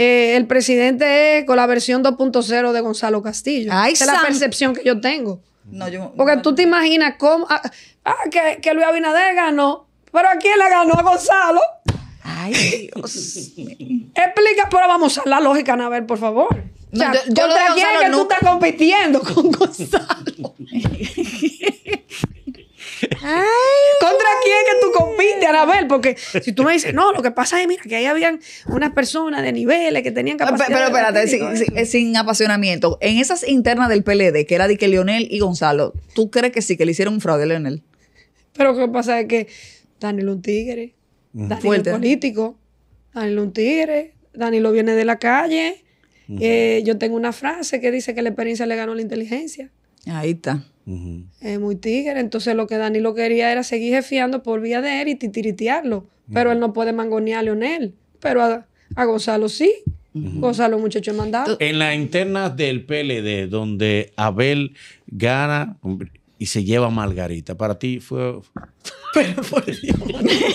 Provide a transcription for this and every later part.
Eh, el presidente es con la versión 2.0 de Gonzalo Castillo. Esa es la percepción que yo tengo. Porque tú te imaginas cómo. Ah, ah que, Luis Abinader ganó. Pero ¿a quién le ganó a Gonzalo? Ay, Dios. Explica, pero vamos a la lógica, ver, por favor. O yo, yo quién que tú estás compitiendo con Gonzalo? Ay, a ver, porque si tú me dices, no, lo que pasa es, mira, que ahí habían unas personas de niveles que tenían ah, capacidad. Pero, espérate, sin, apasionamiento. En esas internas del PLD, que era de que Leonel y Gonzalo, ¿tú crees que sí, que le hicieron un fraude a Leonel? Pero lo que pasa es que Daniel un tigre, mm. Daniel Fuerte. político, Daniel un tigre, lo viene de la calle. Mm. Eh, yo tengo una frase que dice que la experiencia le ganó la inteligencia. Ahí está es muy tigre. Entonces lo que Danilo quería era seguir jefiando por vía de él y titiritearlo. Pero él no puede mangonear a Leonel. Pero a, Gonzalo sí. Gonzalo, muchacho mandado. En las internas del PLD, donde Abel gana y se lleva a Margarita, para ti fue. Pero por Dios.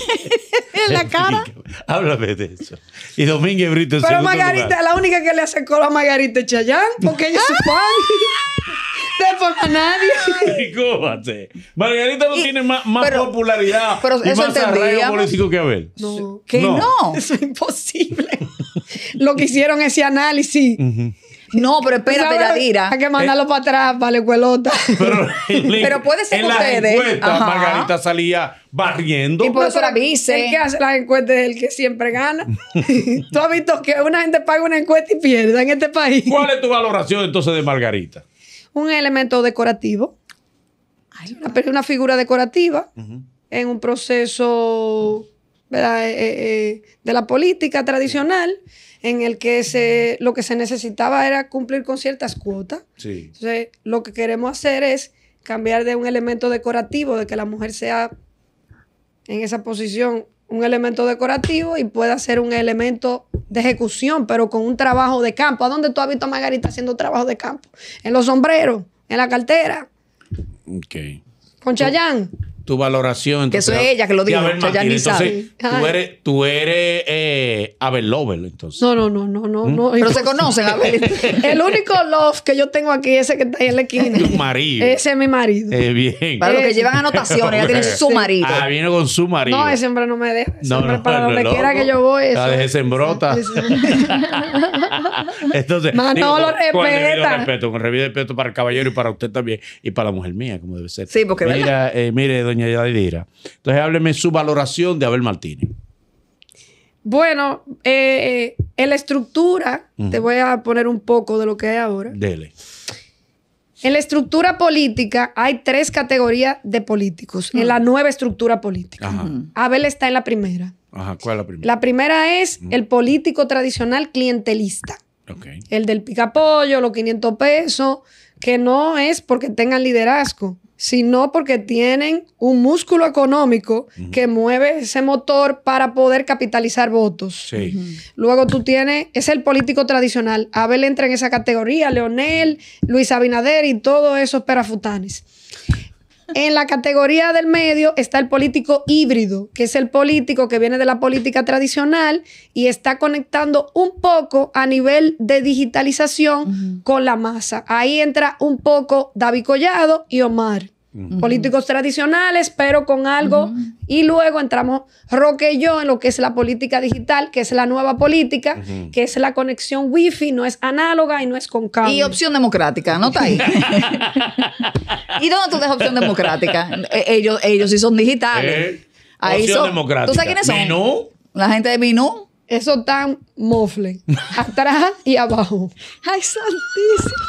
en la cara. Háblame de eso. Y Domínguez Brito. Pero Margarita, la única que le acercó a Margarita Chayán, porque ella es su padre de por nadie. Margarita no tiene más, más pero, popularidad pero y más arraigo político que Abel. No. Que no. Eso es imposible. Lo que hicieron ese análisis. No, pero espérate, Yadira. Hay que mandarlo eh, para atrás, vale, cuelota. Pero, puede ser en ustedes. Margarita salía barriendo. Y por eso la El que hace las encuestas es el que siempre gana. Tú has visto que una gente paga una encuesta y pierde en este país. ¿Cuál es tu valoración entonces de Margarita? un elemento decorativo, una, figura decorativa en un proceso eh, eh, eh, de la política tradicional en el que se, lo que se necesitaba era cumplir con ciertas cuotas. Entonces, lo que queremos hacer es cambiar de un elemento decorativo, de que la mujer sea en esa posición un elemento decorativo y pueda ser un elemento de ejecución, pero con un trabajo de campo. ¿A dónde tú has visto a Margarita haciendo trabajo de campo? En los sombreros, en la cartera. Ok. Con Chayán tu valoración. que eso es ella que lo dijo. ella ya ni sabe. tú eres, tú eres eh, Abel entonces. No, no, no, no, no. ¿Mm? no pero se conocen, Abel. el único love que yo tengo aquí ese que está ahí en la esquina. Tu marido. Ese es mi marido. es eh, bien. Para los que llevan anotaciones, ella tiene su marido. Ah, viene con su marido. No, ese hombre no me deja. No, no, para donde quiera que yo voy. Eso, la dejé sembrota. Entonces, respeto, respeto para el caballero y para usted también y para la mujer mía, como debe ser. Sí, porque eh, mire, doña Yadira. Entonces, hábleme su valoración de Abel Martínez. Bueno, eh, eh, en la estructura, te voy a poner un poco de lo que hay ahora. Dele. En la estructura política hay tres categorías de políticos, en la nueva estructura política. Abel está en la primera. Ajá, ¿cuál es la primera? La primera es el político tradicional clientelista. El del picapollo, los 500 pesos, que no es porque tengan liderazgo, sino porque tienen un músculo económico que mueve ese motor para poder capitalizar votos. Luego tú tienes, es el político tradicional. Abel entra en esa categoría, Leonel, Luis Abinader y todos esos perafutanes. En la categoría del medio está el político híbrido, que es el político que viene de la política tradicional y está conectando un poco a nivel de digitalización con la masa. Ahí entra un poco David Collado y Omar políticos tradicionales, pero con algo. Y luego entramos Roque y yo en lo que es la política digital, que es la nueva política, que es la conexión wifi, no es análoga y no es con cable. Y opción democrática, ¿no está ahí? ¿Y dónde tú dejas opción democrática? E-, ellos, ellos sí son digitales. Eh, opción democrática. ¿Tú sabes quiénes son? La gente de Minú. Eso tan mofle. Atrás y abajo. ¡Ay, santísimo!